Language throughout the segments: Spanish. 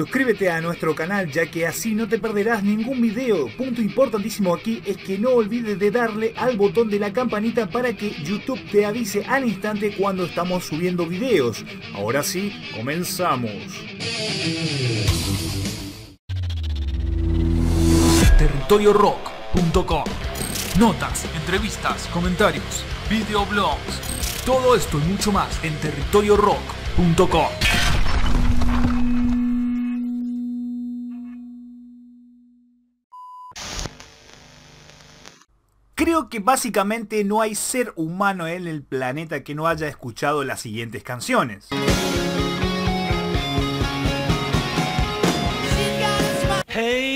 Suscríbete a nuestro canal ya que así no te perderás ningún video. Punto importantísimo aquí es que no olvides de darle al botón de la campanita para que YouTube te avise al instante cuando estamos subiendo videos. Ahora sí, comenzamos. territoriorock.com Notas, entrevistas, comentarios, videoblogs. Todo esto y mucho más en territoriorock.com. Creo que básicamente no hay ser humano en el planeta que no haya escuchado las siguientes canciones. Hey.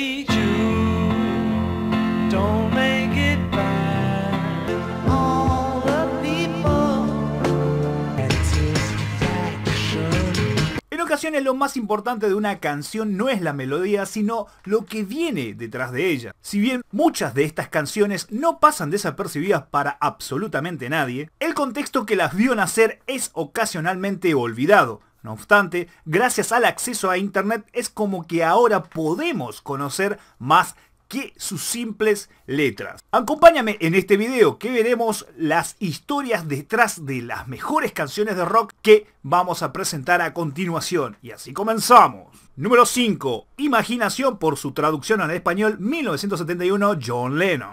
lo más importante de una canción no es la melodía, sino lo que viene detrás de ella. Si bien muchas de estas canciones no pasan desapercibidas para absolutamente nadie, el contexto que las vio nacer es ocasionalmente olvidado. No obstante, gracias al acceso a Internet es como que ahora podemos conocer más sus simples letras. Acompáñame en este video que veremos las historias detrás de las mejores canciones de rock que vamos a presentar a continuación. Y así comenzamos. Número 5. Imaginación por su traducción al español 1971 John Lennon.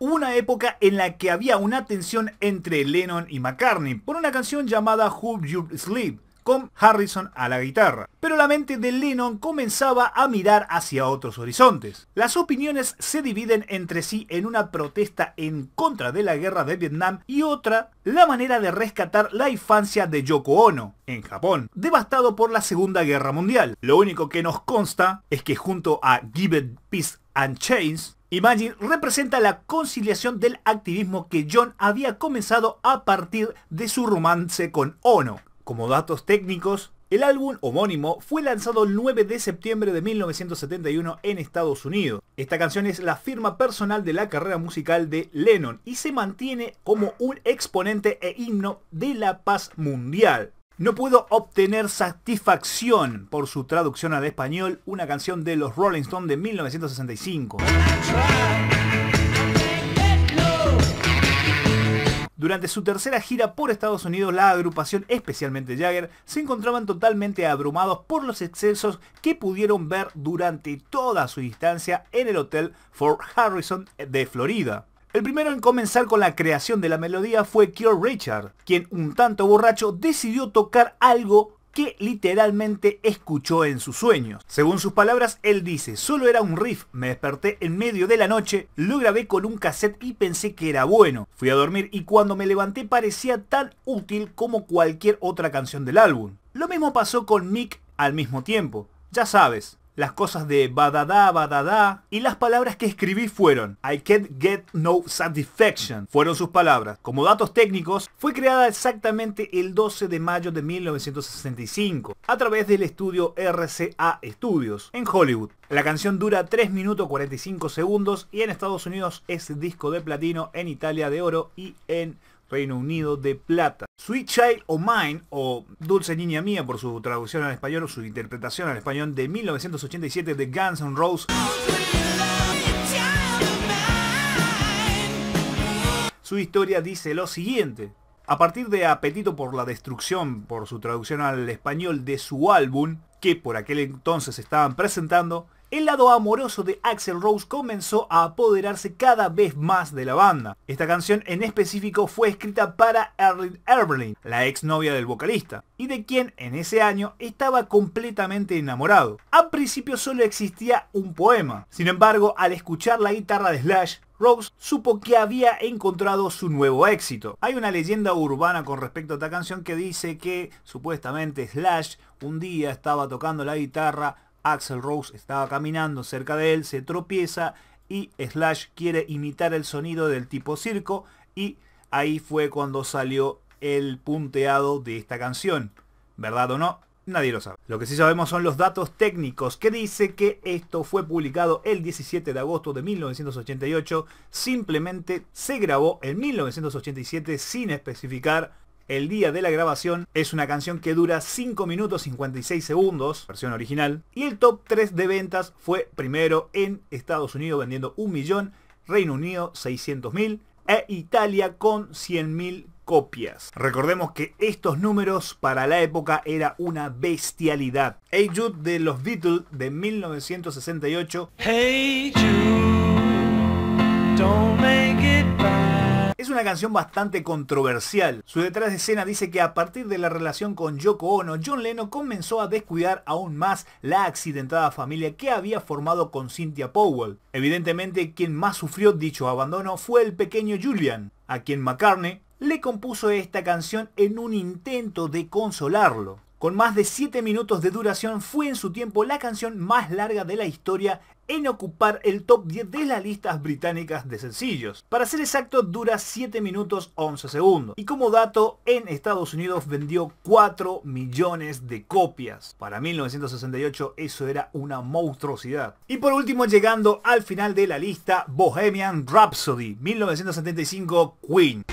una época en la que había una tensión entre Lennon y McCartney por una canción llamada Who You Sleep, con Harrison a la guitarra. Pero la mente de Lennon comenzaba a mirar hacia otros horizontes. Las opiniones se dividen entre sí en una protesta en contra de la guerra de Vietnam y otra, la manera de rescatar la infancia de Yoko Ono, en Japón, devastado por la Segunda Guerra Mundial. Lo único que nos consta es que junto a Give Peace and Chains, Imagine representa la conciliación del activismo que John había comenzado a partir de su romance con Ono. Como datos técnicos, el álbum homónimo fue lanzado el 9 de septiembre de 1971 en Estados Unidos. Esta canción es la firma personal de la carrera musical de Lennon y se mantiene como un exponente e himno de la paz mundial. No puedo obtener satisfacción por su traducción al español, una canción de los Rolling Stones de 1965. Durante su tercera gira por Estados Unidos, la agrupación, especialmente Jagger, se encontraban totalmente abrumados por los excesos que pudieron ver durante toda su distancia en el Hotel Fort Harrison de Florida. El primero en comenzar con la creación de la melodía fue Keir Richard, quien un tanto borracho decidió tocar algo que literalmente escuchó en sus sueños. Según sus palabras, él dice, solo era un riff, me desperté en medio de la noche, lo grabé con un cassette y pensé que era bueno. Fui a dormir y cuando me levanté parecía tan útil como cualquier otra canción del álbum. Lo mismo pasó con Mick al mismo tiempo. Ya sabes, las cosas de badadá, badadá. Y las palabras que escribí fueron I can't get no satisfaction. Fueron sus palabras. Como datos técnicos, fue creada exactamente el 12 de mayo de 1965 a través del estudio RCA Studios en Hollywood. La canción dura 3 minutos 45 segundos y en Estados Unidos es disco de platino, en Italia de oro y en Reino Unido de Plata. Sweet Child O' Mine, o Dulce Niña Mía por su traducción al español o su interpretación al español de 1987 de Guns N' Roses. Su historia dice lo siguiente. A partir de Apetito por la Destrucción, por su traducción al español de su álbum, que por aquel entonces estaban presentando, el lado amoroso de Axel Rose comenzó a apoderarse cada vez más de la banda. Esta canción en específico fue escrita para Erin Erberlin la exnovia del vocalista, y de quien en ese año estaba completamente enamorado. Al principio solo existía un poema, sin embargo al escuchar la guitarra de Slash, Rose supo que había encontrado su nuevo éxito. Hay una leyenda urbana con respecto a esta canción que dice que supuestamente Slash un día estaba tocando la guitarra Axel Rose estaba caminando cerca de él, se tropieza y Slash quiere imitar el sonido del tipo circo y ahí fue cuando salió el punteado de esta canción. ¿Verdad o no? Nadie lo sabe. Lo que sí sabemos son los datos técnicos, que dice que esto fue publicado el 17 de agosto de 1988, simplemente se grabó en 1987 sin especificar el día de la grabación. Es una canción que dura 5 minutos 56 segundos, versión original. Y el top 3 de ventas fue primero en Estados Unidos vendiendo 1 millón, Reino Unido 600.000 e Italia con 100.000 copias. Recordemos que estos números para la época era una bestialidad. Hey Jude de los Beatles de 1968. Hey Jude, don't make it es una canción bastante controversial. Su detrás de escena dice que a partir de la relación con Yoko Ono, John Lennon comenzó a descuidar aún más la accidentada familia que había formado con Cynthia Powell. Evidentemente, quien más sufrió dicho abandono fue el pequeño Julian, a quien McCartney le compuso esta canción en un intento de consolarlo. Con más de 7 minutos de duración fue en su tiempo la canción más larga de la historia en ocupar el top 10 de las listas británicas de sencillos. Para ser exacto, dura 7 minutos 11 segundos. Y como dato, en Estados Unidos vendió 4 millones de copias. Para 1968 eso era una monstruosidad. Y por último, llegando al final de la lista, Bohemian Rhapsody, 1975 Queen.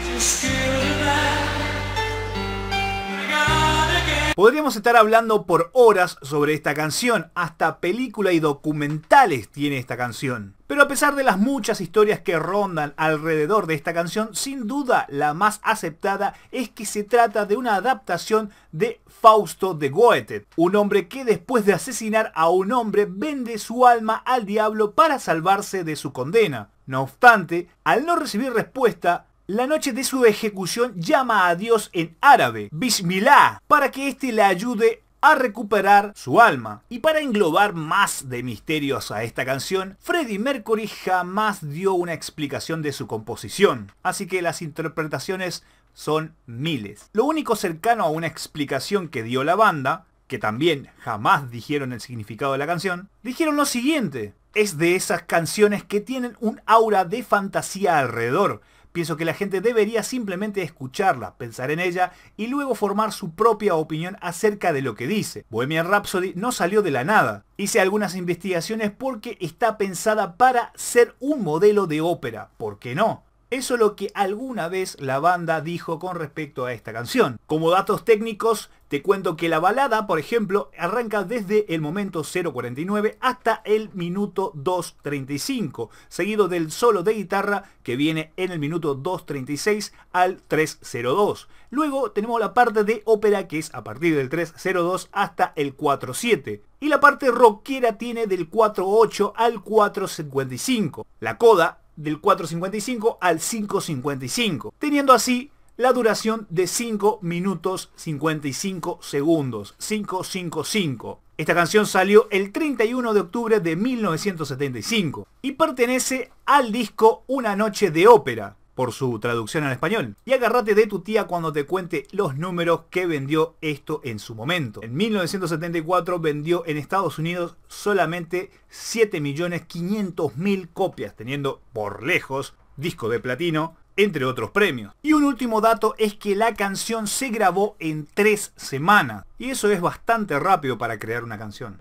Podríamos estar hablando por horas sobre esta canción, hasta película y documentales tiene esta canción. Pero a pesar de las muchas historias que rondan alrededor de esta canción, sin duda la más aceptada es que se trata de una adaptación de Fausto de Goethe, un hombre que después de asesinar a un hombre vende su alma al diablo para salvarse de su condena. No obstante, al no recibir respuesta, la noche de su ejecución llama a Dios en árabe, Bismillah, para que éste le ayude a recuperar su alma. Y para englobar más de misterios a esta canción, Freddie Mercury jamás dio una explicación de su composición, así que las interpretaciones son miles. Lo único cercano a una explicación que dio la banda, que también jamás dijeron el significado de la canción, dijeron lo siguiente, es de esas canciones que tienen un aura de fantasía alrededor, Pienso que la gente debería simplemente escucharla, pensar en ella y luego formar su propia opinión acerca de lo que dice. Bohemian Rhapsody no salió de la nada. Hice algunas investigaciones porque está pensada para ser un modelo de ópera. ¿Por qué no? Eso es lo que alguna vez la banda dijo con respecto a esta canción. Como datos técnicos, te cuento que la balada, por ejemplo, arranca desde el momento 0.49 hasta el minuto 2.35, seguido del solo de guitarra que viene en el minuto 2.36 al 3.02. Luego tenemos la parte de ópera que es a partir del 3.02 hasta el 4.7. Y la parte rockera tiene del 4.8 al 4.55. La coda del 4.55 al 5.55, teniendo así la duración de 5 minutos 55 segundos, 555. Esta canción salió el 31 de octubre de 1975 y pertenece al disco Una noche de ópera, por su traducción al español. Y agárrate de tu tía cuando te cuente los números que vendió esto en su momento. En 1974 vendió en Estados Unidos solamente 7.500.000 copias, teniendo por lejos disco de platino, entre otros premios. Y un último dato es que la canción se grabó en tres semanas. Y eso es bastante rápido para crear una canción.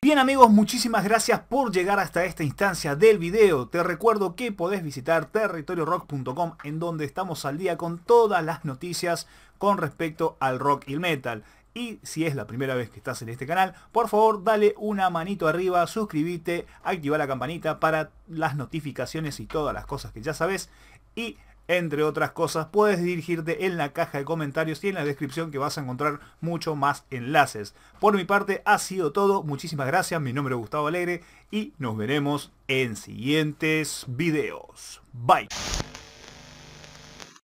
Bien amigos, muchísimas gracias por llegar hasta esta instancia del video. Te recuerdo que podés visitar territoriorock.com en donde estamos al día con todas las noticias con respecto al rock y el metal. Y si es la primera vez que estás en este canal, por favor dale una manito arriba, suscríbete, activa la campanita para las notificaciones y todas las cosas que ya sabes. Y entre otras cosas, puedes dirigirte en la caja de comentarios y en la descripción que vas a encontrar mucho más enlaces. Por mi parte ha sido todo, muchísimas gracias, mi nombre es Gustavo Alegre y nos veremos en siguientes videos. Bye.